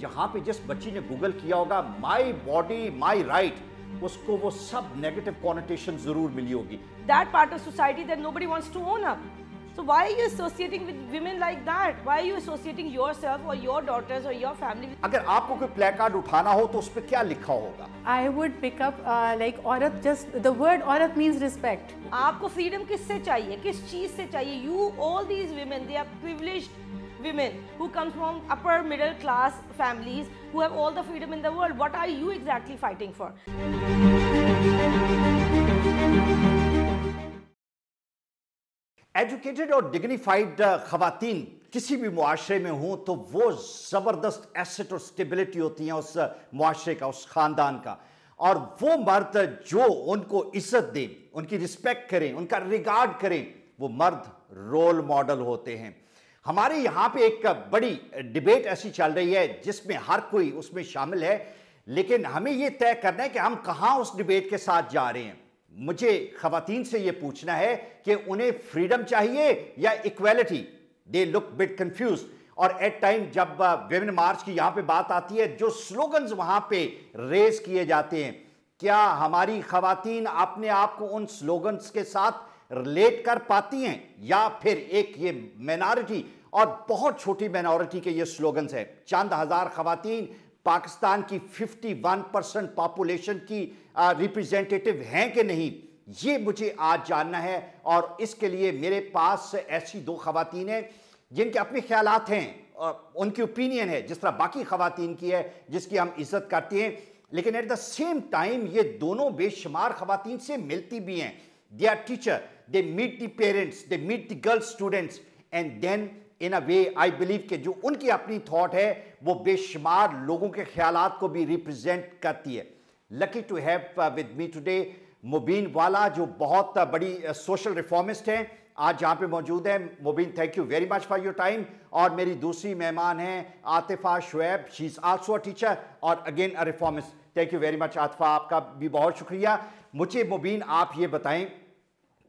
जहां पे जिस बच्ची ने गूगल किया होगा माय बॉडी माय राइट उसको वो सब नेगेटिव कॉनोटेशन जरूर मिली होगी that part of society that nobody wants to own up so why are you associating with women like that why are you associating yourself or your daughters or your family अगर आपको कोई play card उठाना हो तो उस पे क्या लिखा होगा I would pick up like औरत जस्ट द वर्ड औरत मींस रिस्पेक्ट आपको फ्रीडम किससे चाहिए किस चीज से चाहिए you all these women they are privileged women who come from upper middle class families who have all the freedom in the world. What are you exactly fighting for? Educated और dignified खातन किसी भी मुआरे में हों तो वो ज़बरदस्त asset और स्टेबिलिटी होती हैं उस मुआरे का उस ख़ानदान का और वो मर्द जो उनको इज्जत दें उनकी रिस्पेक्ट करें उनका रिगार्ड करें वो मर्द रोल मॉडल होते हैं हमारे यहाँ पे एक बड़ी डिबेट ऐसी चल रही है जिसमें हर कोई उसमें शामिल है लेकिन हमें ये तय करना है कि हम कहाँ उस डिबेट के साथ जा रहे हैं मुझे खवतिन से ये पूछना है कि उन्हें फ्रीडम चाहिए या equality they look bit confused और एट टाइम जब uh, वेमेन मार्च की यहाँ पे बात आती है जो स्लोगन्स वहाँ पे रेज किए जाते हैं क्या हमारी खातन अपने आप को उन स्लोगन्स के साथ रिलेट कर पाती हैं या फिर एक ये माइनॉरिटी और बहुत छोटी माइनॉरिटी के ये स्लोगन्स हैं चंद हज़ार खातन पाकिस्तान की 51 परसेंट पॉपुलेशन की रिप्रेजेंटेटिव हैं कि नहीं ये मुझे आज जानना है और इसके लिए मेरे पास ऐसी दो खातन हैं जिनके अपने ख्याल हैं उनकी ओपिनियन है जिस तरह बाकी खातन की है जिसकी हम इज्जत करते हैं लेकिन एट द सेम टाइम ये दोनों बेशुमार खातन से मिलती भी हैं are teacher, they meet the parents, they meet the girl students and then in a way I believe के जो उनकी अपनी थॉट है वो बेशुमार लोगों के ख्याल को भी रिप्रेजेंट करती है lucky to have with me today Mubeen वाला जो बहुत uh, बड़ी सोशल uh, रिफॉर्मिस्ट हैं आज यहाँ पे मौजूद है Mubeen thank you very much for your time और मेरी दूसरी मेहमान हैं Atifa Shoaib she is also a teacher और again a reformist thank you very much Atifa आपका भी बहुत शुक्रिया मुझे मुबीन आप ये बताएं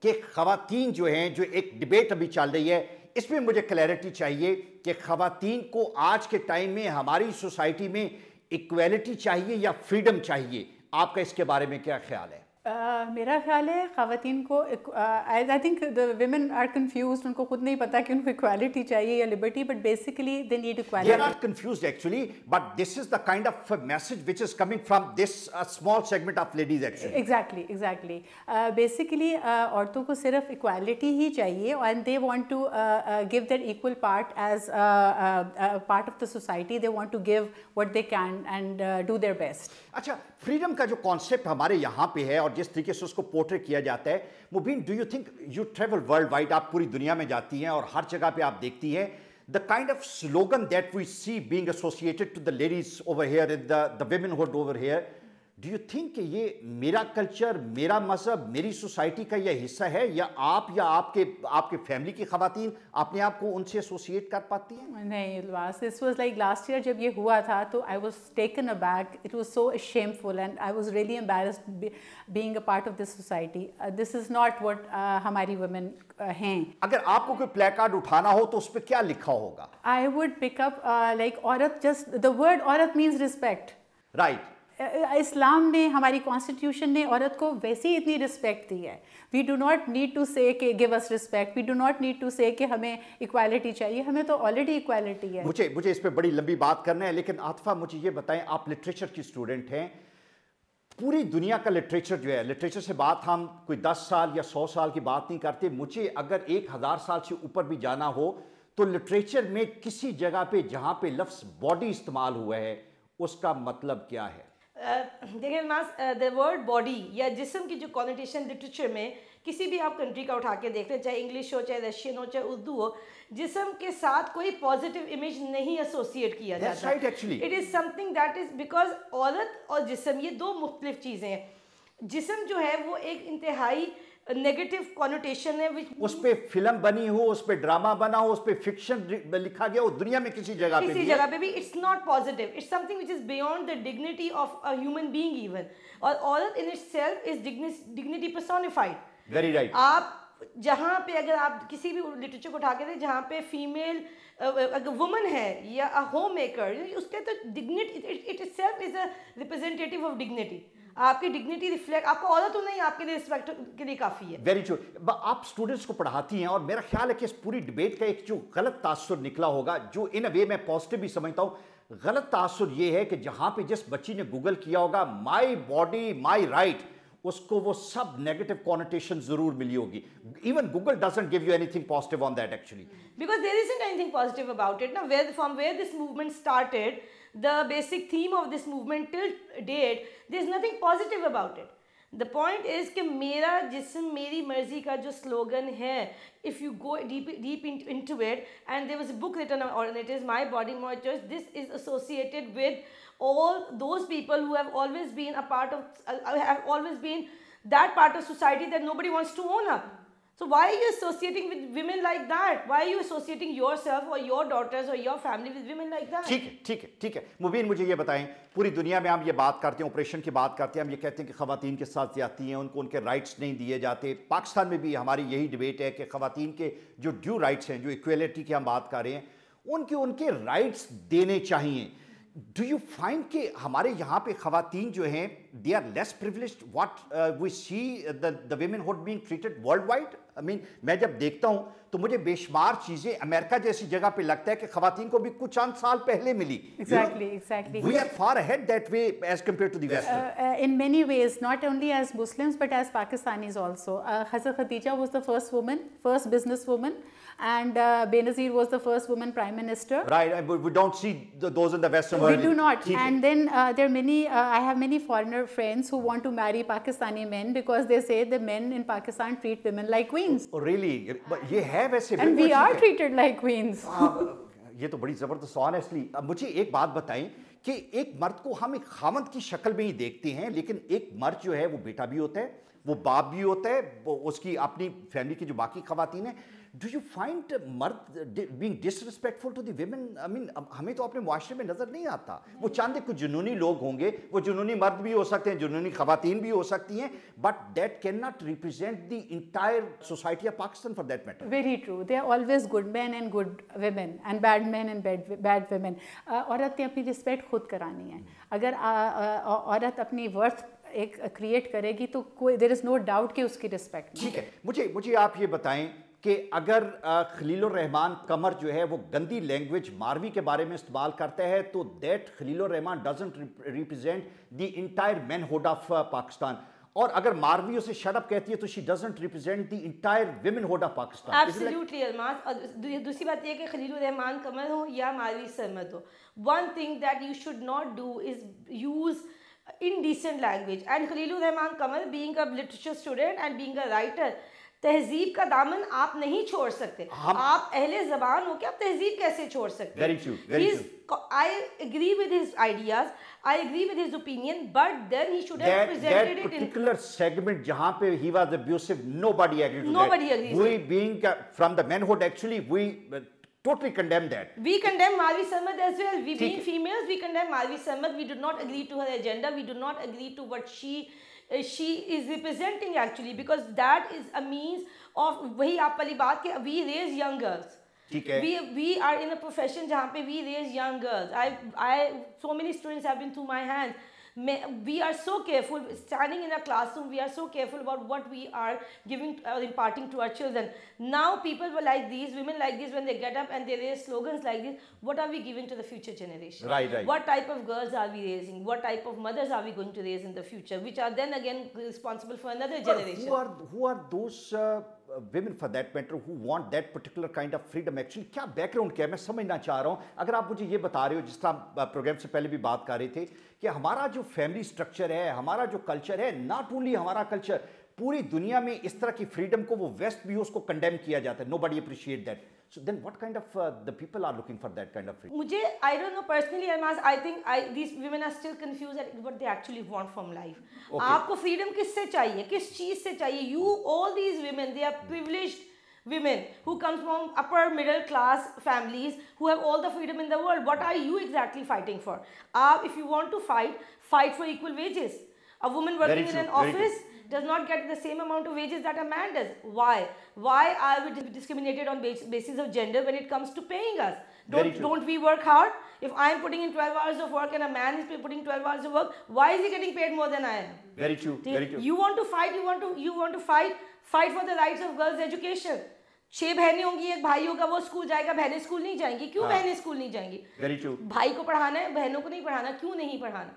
कि खातन जो हैं जो एक डिबेट अभी चल रही है इसमें मुझे क्लैरिटी चाहिए कि खातन को आज के टाइम में हमारी सोसाइटी में इक्वलिटी चाहिए या फ्रीडम चाहिए आपका इसके बारे में क्या ख्याल है मेरा ख्याल है ख़वान को I I think the women are confused उनको खुद नहीं पता कि उनको इक्वालिटी चाहिए या liberty but basically they need equality are confused actually but this is the kind of message which is coming from this small segment of ladies actually exactly exactly basically औरतों को सिर्फ इक्वालिटी ही चाहिए and they want to give their equal part as part of the society they want to give what they can and do their best अच्छा freedom का जो concept हमारे यहाँ पे है और जिस तरीके से उसको पोर्ट्रेट किया जाता है Mubeen do you think you travel worldwide आप पूरी दुनिया में जाती हैं और हर जगह पे आप देखती हैं the kind of slogan that we see being associated to the ladies over here in the women over here do you think ये मेरा कल्चर मेरा मजहब मेरी सोसाइटी का यह हिस्सा है या आप या आपके आपके फैमिली की खातन अपने आप को उनसे एसोसिएट कर पाती हैं नहीं लवास this was like last year जब ये हुआ था तो I was taken aback it was so shameful and I was really embarrassed being a part of this society this is not what हमारी वुमेन uh, हैं अगर आपको कोई प्ले कार्ड उठाना हो तो उस पर क्या लिखा होगा आई वुड पिकअप लाइक औरत जस्ट द वर्ड औरत मीन्स रिस्पेक्ट राइट इस्लाम ने हमारी कॉन्स्टिट्यूशन ने औरत को वैसे ही इतनी रिस्पेक्ट दी है we do not need to say के give us respect we do not need to say के हमें इक्वालिटी चाहिए हमें तो ऑलरेडी इक्वालिटी है मुझे मुझे इस पर बड़ी लंबी बात करना है लेकिन आतफा मुझे ये बताएं आप लिटरेचर की स्टूडेंट हैं पूरी दुनिया का लिटरेचर जो है लिटरेचर से बात हम कोई दस साल या सौ साल की बात नहीं करते मुझे अगर एक हज़ार साल से ऊपर भी जाना हो तो लिटरेचर में किसी जगह पे जहाँ पे लफ्स बॉडी इस्तेमाल हुआ है उसका मतलब क्या है देखिए मास द वर्ड बॉडी या जिसम की जो कॉन्टेशन लिटरेचर में किसी भी आप कंट्री का उठा के देख लें चाहे इंग्लिश हो चाहे रशियन हो चाहे उर्दू हो जिसम के साथ कोई पॉजिटिव इमेज नहीं एसोसिएट किया That's जाता right, actually. It is something that is because औरत और जिसम ये दो मुख्तलिफ चीज़ें हैं जिसम जो है वो एक इंतहाई नेगेटिव कॉनोटेशन है विच उस पर फिल्म बनी हो उस पर ड्रामा बना हो उस पर फिक्शन लिखा गया हो दुनिया में किसी जगह किसी जगह पे भी it's not positive it's something which is beyond the dignity of a human being even और औरत in itself is dignity personified very right आप जहाँ पे अगर आप किसी भी लिटरेचर को उठा के दें जहाँ पे फीमेल अगर वुमन है या अ होम मेकर उसके तो dignity it itself is a representative of dignity आपकी डिग्निटी रिफ्लेक्ट आपको औरत तो नहीं आपके लिए रिस्पेक्ट के लिए काफ़ी है वेरी चोर आप स्टूडेंट्स को पढ़ाती हैं और मेरा ख्याल है कि इस पूरी डिबेट का एक जो गलत तासुर निकला होगा जो इन अ वे मैं पॉजिटिव भी समझता हूँ गलत तासुर यह है कि जहां पे जिस बच्ची ने गूगल किया होगा माई बॉडी माई राइट उसको वो सब नेगेटिव कॉनोटेशन जरूर मिली होगी even Google doesn't give you anything positive on that actually because there is anything positive about it ना where from where this movement started the basic theme of this movement till date there's nothing positive about it the point is ki mera jism meri marzi ka jo slogan hai if you go deep deep into, it and there was a book written on it is my body my choice this is associated with all those people who have always been a part of uh, have always been that part of society that nobody wants to own up So why are you associating with women like that? Why are you associating yourself or your daughters or your family with women like that? ठीक है ठीक है ठीक है मुबीन मुझे ये बताएं पूरी दुनिया में हम ये बात करते हैं ऑपरेशन की बात करते हैं हम ये कहते हैं कि ख़वान के साथ जाती हैं उनको उनके राइट्स नहीं दिए जाते पाकिस्तान में भी हमारी यही डिबेट है कि ख़वान के जो ड्यू राइट्स हैं जो इक्वलिटी की हम बात कर रहे हैं उनके उनके राइट्स देने चाहिए डू यू फाइंड कि हमारे यहाँ पे खातन जो हैं they are less privilege what we see the women had been treated worldwide I mean मैं जब देखता हूँ तो मुझे बेशुमार चीज़ें अमेरिका जैसी जगह पे लगता है कि खातन को भी कुछ चंद साल पहले मिली exactly exactly we are far ahead that way as compare to the in many ways not only as Muslim but as Pakistanis also Hazrat Khadija was the first woman first business woman and uh, Benazir was the first woman prime minister. Right, but we don't see the, those in the Western world. We do not. TV. And then uh, there are many, uh, I have many foreigner friends who want to marry Pakistani men because they say the men in Pakistan treat women like queens. Oh, really? But ye have वैसे And we are treated like queens. ये तो बड़ी ज़बरदस्त honestly मुझे एक बात बताएं कि एक मर्द को हम एक खामद की शक्ल में ही देखते हैं लेकिन एक मर्द जो है वो बेटा भी होता है वो बाप भी होता है वो उसकी अपनी फैमिली की जो बाकी खातन है डू यू फाइंड मर्द being disrespectful to the women? I um, हमें तो अपने माशरे में नज़र नहीं आता नहीं। वो चांद कुछ जुनूनी लोग होंगे वो जुनूनी मर्द भी हो सकते हैं जुनूनी खातन भी हो सकती हैं but that can not represent the entire society of Pakistan for that matter very true they are always good man and good women and bad man and bad women औरतें अपनी रिस्पेक्ट खुद करानी है अगर औरत अपनी वर्थ एक क्रिएट करेगी तो कोई देर इज़ नो डाउट कि उसकी रिस्पेक्ट ठीक है मुझे मुझे आप ये बताएं कि अगर खलील रहमान कमर जो है वो गंदी लैंग्वेज मारवी के बारे में इस्तेमाल करते हैं तो that Khalil Rahman doesn't represent the entire manhood of Pakistan और अगर मारवी उसे शटअप कहती है तो she doesn't represent the entire womanhood of Pakistan absolutely Arman दूसरी बात यह कि खलील रहमान कमर हो या मारवी सरमद हो one thing that you should not do is use indecent language. And Khalilur Rahman Kamal, being a literature student and being a writer तहजीब का दामन आप नहीं छोड़ सकते हाँ। आप अहले जबान हो के आप तहजीब कैसे छोड़ सकते I agree with his ideas I agree with his opinion but then he should have presented it particular segment जहां पे he was abusive nobody to nobody agree we being from the actually we totally condemn that. We condemn Malvi Samad as well. We being females, we condemn Malvi Samad. We do not agree to her agenda. We do not agree to what she Uh, she is representing actually because that is a means of वही आप पहली बात के we raise young girls ठीक है we we are in a profession जहाँ पे we raise young girls I I so many students have been through my hands we are so careful standing in a classroom we are so careful about what we are giving or uh, imparting to our children now people were like these women like this when they get up and they raise slogans like this what are we giving to the future generation right right what type of girls are we raising what type of mothers are we going to raise in the future which are then again responsible for another generation who are who are those uh women for that matter who want that particular kind of freedom actually क्या background क्या है मैं समझना चाह रहा हूँ अगर आप मुझे ये बता रहे हो जिस तरह प्रोग्राम से पहले भी बात कर रहे थे कि हमारा जो फैमिली स्ट्रक्चर है हमारा जो कल्चर है नॉट ओनली हमारा कल्चर पूरी दुनिया में इस तरह की फ्रीडम को वो वेस्ट भी उसको कंडेम किया जाता है nobody appreciate that So then what kind of uh, the people are looking for that kind of freedom? Mujhe, I don't know personally, Almaz, I think I, these women are still confused at what they actually want from life. Okay. आपको freedom किससे चाहिए किस चीज़ से चाहिए You, all these women, they are privileged women who comes from upper middle class families who have all the freedom in the world. What are you exactly fighting for? Uh, if you want to fight, fight for equal wages. A woman working in an office does not get the same amount of wages that a man does. Why? Why are we discriminated on basis of gender when it comes to paying us? Don't, don't we work hard? If I am putting in 12 hours of work and a man is putting 12 hours of work, why is he getting paid more than I am? Very true. Very true. You want to fight, you want to, you want to fight, fight for the rights of girls' education. छह बहनें होंगी एक भाई होगा वो school जाएगा बहनें school नहीं जाएंगी क्यों हाँ. बहनें स्कूल नहीं जाएंगी Very true. भाई को पढ़ाना है बहनों को नहीं पढ़ाना क्यों नहीं पढ़ाना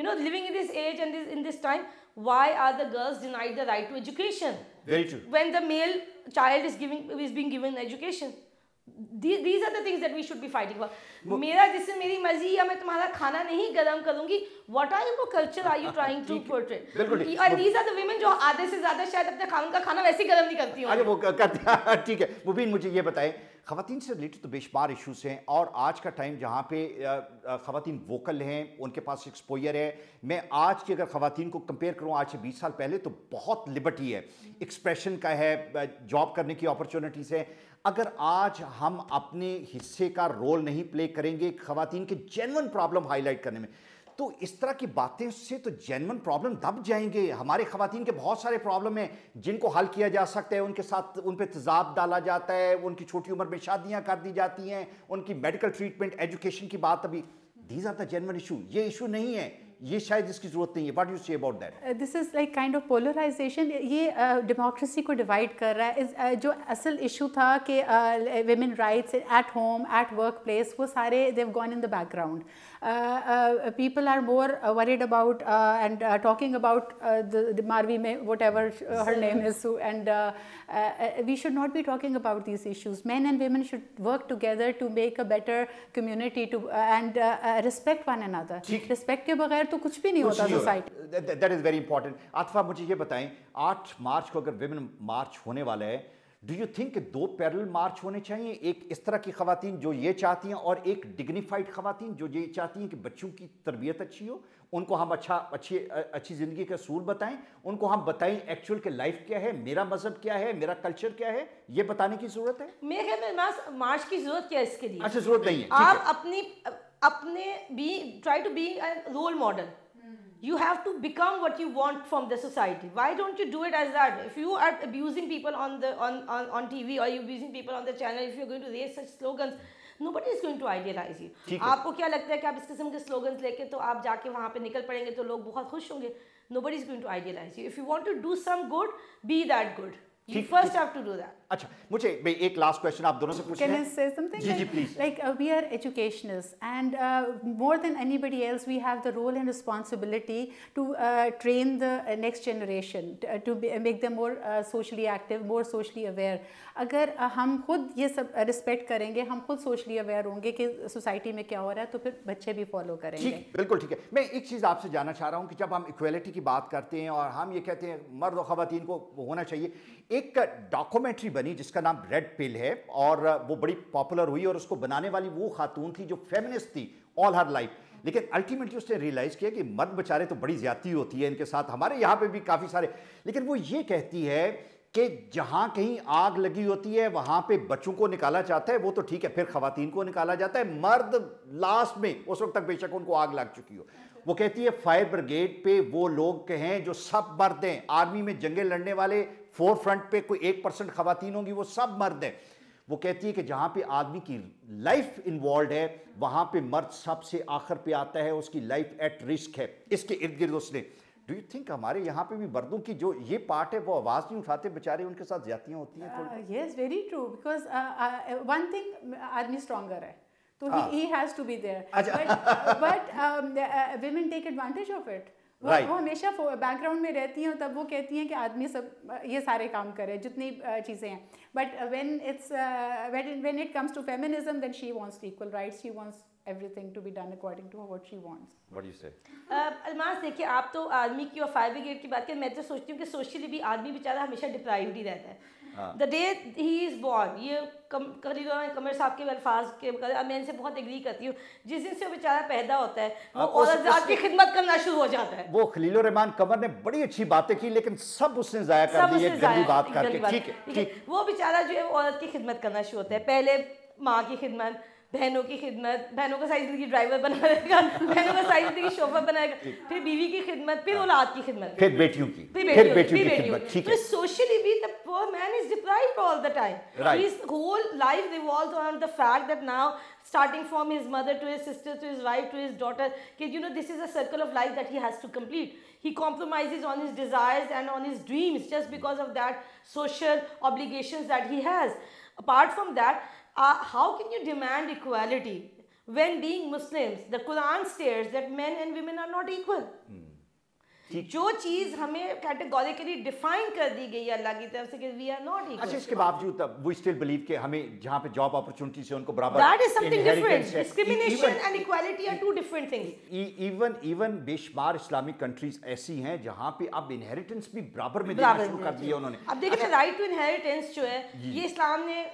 you know living in this age and this in this time why are the girls denied the right to education very true when the male child is giving is being given education these, these are the things that we should be fighting for. mera मेरा जिससे meri marzi ya main tumhara khana nahi garam karungi What are your culture are you trying to portray? bilkul these are the women जो आधे से ज्यादा शायद अपने खान का खाना वैसे garam nahi karti करती are wo karti hai theek hai mubin mujhe ye bataye खातन से रिलेटेड तो बेशुमार इशूज़ हैं और आज का टाइम जहाँ पे खातन वोकल हैं उनके पास एक्सपोयर है मैं आज की अगर खातन को कंपेयर करूँ आज से बीस साल पहले तो बहुत लिबर्टी है एक्सप्रेशन का है जॉब करने की अपॉर्चुनिटीज़ है अगर आज हम अपने हिस्से का रोल नहीं प्ले करेंगे खातन के जेनवन प्रॉब्लम हाईलाइट करने में तो इस तरह की बातें से तो जेनवन प्रॉब्लम दब जाएंगे हमारे खातन के बहुत सारे प्रॉब्लम हैं जिनको हल किया जा सकता है उनके साथ उन पर तजाब डाला जाता है उनकी छोटी उम्र में शादियाँ कर दी जाती हैं उनकी मेडिकल ट्रीटमेंट एजुकेशन की बात अभी these are the genuine issue ये इशू नहीं है ये शायद इसकी जरूरत नहीं है what you say about that this is like kind of polarization ये डेमोक्रेसी uh, को डिवाइड कर रहा है इस, uh, जो असल इशू था कि women rights at home at workplace वो सारे they've gone in the background people are more uh, worried about uh, and uh, talking about uh, the, the Marvi, May, whatever uh, her name is, and uh, uh, we should not be talking about these issues. Men and women should work together to make a better community to uh, and uh, uh, respect one another. Respect ke bagair to kuch bhi nahi hota society. That, that is very important. Atfa, mujhe ye batayin. 8 March ko agar women march hone wale hai. Do you think दो parallel march होने चाहिए एक इस तरह की खातन जो ये चाहती हैं और एक डिग्निफाइड खातन जो ये चाहती हैं कि बच्चों की तरबियत अच्छी हो उनको हम अच्छा अच्छी अच्छी ज़िंदगी का सूल बताएं उनको हम बताएं एक्चुअल के लाइफ क्या है मेरा मजहब क्या है मेरा कल्चर क्या है ये बताने की ज़रूरत है मेरे ख्याल में मार्च की ज़रूरत क्या है इसके लिए अच्छा ज़रूरत नहीं है आप अपनी अपने be try to be role model you have to become what you want from the society why don't you do it as that if you are abusing people on the on on, on tv or you abusing people on the channel if you're going to raise such slogans nobody is going to idealize you आपको क्या लगता है कि आप इस किस्म के slogans लेके तो आप जाके वहाँ पे निकल पड़ेंगे तो लोग बहुत खुश होंगे nobody is going to idealize you if you want to do some good be that good you first have to do that अच्छा मुझे एक लास्ट क्वेश्चन आप दोनों से पूछना Can I say something? जी जी please like we are educationals and more than anybody else we have the role and responsibility to train the next generation to make them more socially active more socially aware अगर uh, हम खुद ये सब respect uh, करेंगे हम खुद socially aware होंगे कि सोसाइटी में क्या हो रहा है तो फिर बच्चे भी फॉलो करेंगे ठीक बिल्कुल ठीक है मैं एक चीज़ आपसे जानना चाह रहा हूं कि जब हम इक्वालिटी की बात करते हैं और हम ये कहते हैं मर्द और ख़वान को होना चाहिए एक डॉक्यूमेंट्री बनी जिसका नाम रेड पिल है और वो बड़ी पॉपुलर हुई और उसको बनाने वाली वो खातून थी जो फेमिनिस्ट थी ऑल हर लाइफ लेकिन अल्टीमेटली उसने रियलाइज़ किया कि मर्द बेचारे तो बड़ी ज्यादा होती है इनके साथ हमारे यहाँ पे भी काफ़ी सारे लेकिन वो ये कहती है कि जहाँ कहीं आग लगी होती है वहाँ पे बच्चों को निकाला जाता है वो तो ठीक है फिर खातन को निकाला जाता है मर्द लास्ट में उस वक्त तक बेशक उनको आग लग चुकी हो वो कहती है फायर ब्रिगेड पे वो लोग कहें जो सब मर्द हैं आर्मी में जंगे लड़ने वाले फोर फ्रंट पे कोई एक परसेंट खातन होंगी वो सब मर्द हैं वो कहती है कि जहाँ पे आदमी की लाइफ इन्वॉल्व है वहाँ पे मर्द सबसे आखिर पे आता है उसकी लाइफ एट रिस्क है इसके इर्द गिर्द उसने डू यू थिंक हमारे यहाँ पे भी मर्दों की जो ये पार्ट है वो आवाज़ नहीं उठाते बेचारे उनके साथ ज्यादतियाँ होती हैं yes very true because one thing आदमी स्ट्रॉगर है तो ही has to be there but but women take advantage of it वो, right. वो हमेशा बैकग्राउंड में रहती हैं तब वो कहती हैं कि आदमी सब ये सारे काम करे जितनी चीज़ें हैं but when it's when it comes to feminism then she wants equal rights she wants everything to be done according to what she wants what you say Almas देखिए आप तो आदमी की और फायर ब्रिगेड की बात करें मैं तो सोचती हूँ कि सोशली भी आदमी बेचारा हमेशा डिप्राइव ही रहता है the day he is born ये कम करीब कमर साहब के अल्फाज के मैं इनसे बहुत एग्री करती हूँ जिस दिन से वो बेचारा पैदा होता है वो हाँ, औरत की खिदमत करना शुरू हो जाता है वो खलील रहमान कमर ने बड़ी अच्छी बातें की लेकिन सब उसने ज़ाया कर दी गंदी बात करके ठीक है वो बेचारा जो है वो औरत की खिदमत करना शुरू होता है पहले माँ की खिदमत बहनों की खिदमत बहनों का साइज की ड्राइवर बनाएगा देगा बहनों का साइज की शोफर बनाएगा फिर बीवी की खिदमत फिर औलाद की खिदमत फिर बेटियों की फिर बेटियों की खिदमत ठीक तो है सोशली भी the poor man is deprive all the time his whole life revolves around the fact that now starting from his mother to his sister to his wife to his daughter कि you know this is a circle of life that he has to complete he compromise on his desires and on his dreams just because of that social obligation that he has apart from that uh, how can you demand equality when being Muslims? The Quran states that men and women are not equal. Hmm. जो चीज हमें categorically define कर दी गई है अल्लाह की तरफ से कि वी आर नॉट इक्वल अच्छा इसके बावजूद तब वी स्टिल बिलीव के हमें जहां पे जॉब अपॉर्चुनिटीज है उनको बराबर that is something different discrimination and equality are two different things even even बेशमार इस्लामिक कंट्रीज ऐसी हैं जहां पे अब इनहेरिटेंस भी बराबर में देना शुरू कर दिया उन्होंने अब देखिए राइट टू इनहेरिटेंस जो है ये इस्लाम ने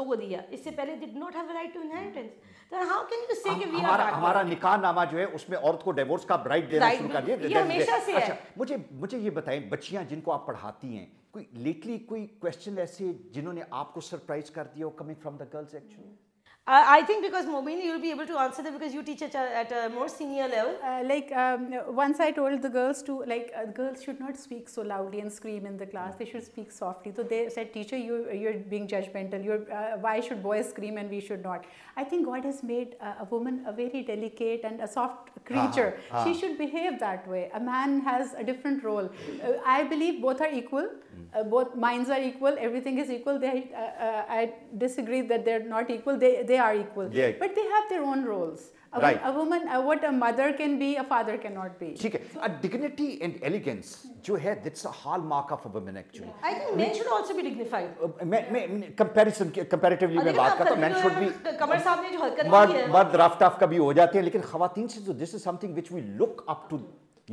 तो को दिया इससे पहले did not have right to inheritance then how can you say कि वी आर हमारा निकाह नामा जो है उसमें औरत को डिवोर्स का राइट देना शुरू कर दिया हमेशा से अच्छा है? मुझे मुझे ये बताएं बच्चियां जिनको आप पढ़ाती हैं कोई लेटली कोई क्वेश्चन ऐसे जिन्होंने आपको सरप्राइज कर दिया हो coming from the girls actually Uh, I think because Mobini, you'll be able to answer that because you teach at a, at a more senior level. Uh, like um, once I told the girls to like uh, girls should not speak so loudly and scream in the class. They should speak softly. So they said, teacher, you you're being judgmental. You're uh, why should boys scream and we should not? I think God has made a woman a very delicate and a soft creature. -huh. -huh. She should behave that way. A man has a different role. Uh, I believe both are equal. Mm. Uh, both minds are equal. Everything is equal. They I disagree that they're not equal. They they they are equal. Yeah. But they have their own roles. A, right. a woman, a, what a mother can be, a father cannot be. ठीक है, a dignity and elegance जो है, that's a hallmark of a woman actually. Yeah. I think men should also be dignified. मैं uh, मैं comparison comparatively मैं बात करता हूँ, men should be. कमर साहब ने जो हरकत की है, मर्द मर्द रफ्तार कभी हो जाते हैं, लेकिन ख़वातीन से तो this is something which we look up to.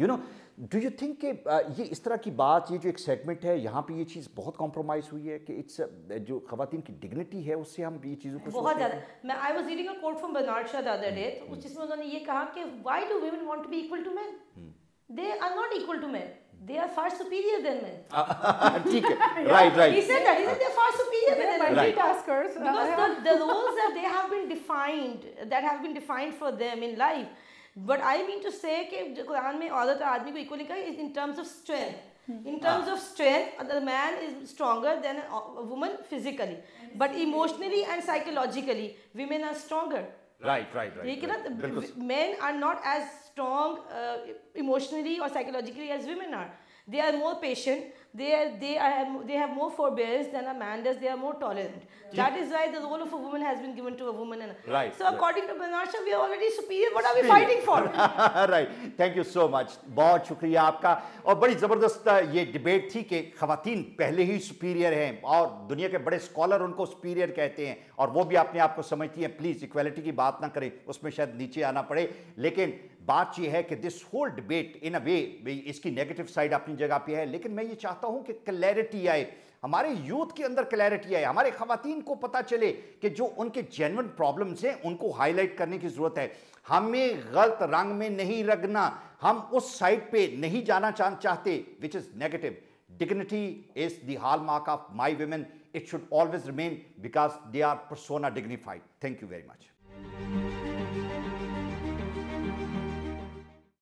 You know do you think कि ये इस तरह की बात ये जो एक सेगमेंट है यहाँ पे ये चीज़ बहुत कॉम्प्रोमाइज़ हुई है कि इट्स जो खातन की डिग्निटी है उससे हम ये चीज़ों को बहुत ज़्यादा मैं I was reading a quote from Bernard Shaw the other day जिसमें उन्होंने ये कहा कि why do women want to be equal to man they are not equal to man they are far superior than men. ठीक है, right, right. He said that. He said they're far superior than men. Multitaskers. Because the, the roles that they have been defined, that have been defined for them in life, but I mean to say कुरान में औरत और आदमी को equally है in terms of strength in terms of strength man is stronger than woman physically but emotionally and psychologically women are stronger right right ठीक है ना man are not as strong emotionally और psychologically as women are they are more patient they are they are they have more forbearance than a man does. They are more tolerant. Yeah. That is why the role of a woman has been given to a woman. And right. So right. according to banarsha we are already superior. What are we fighting for? right. Thank you so much. bahut shukriya aapka aur badi zabardast ye debate thi ke khawateen pehle hi superior hain aur duniya ke bade scholar unko superior kehte hain aur wo bhi apne aap ko samajhti hain please equality ki baat na kare usme shayad niche aana pade lekin बात यह है कि this whole debate in a way इसकी negative side अपनी जगह पे है लेकिन मैं ये चाहता चाहता हूं कि क्लैरिटी आए हमारे यूथ के अंदर क्लैरिटी आए हमारे खातन को पता चले कि जो उनके जेनवन प्रॉब्लम्स हैं उनको हाईलाइट करने की ज़रूरत है हमें गलत रंग में नहीं रखना हम उस साइड पे नहीं जाना चाहते which is negative dignity is the mark of my women it should always remain because they are सोना dignified thank you very much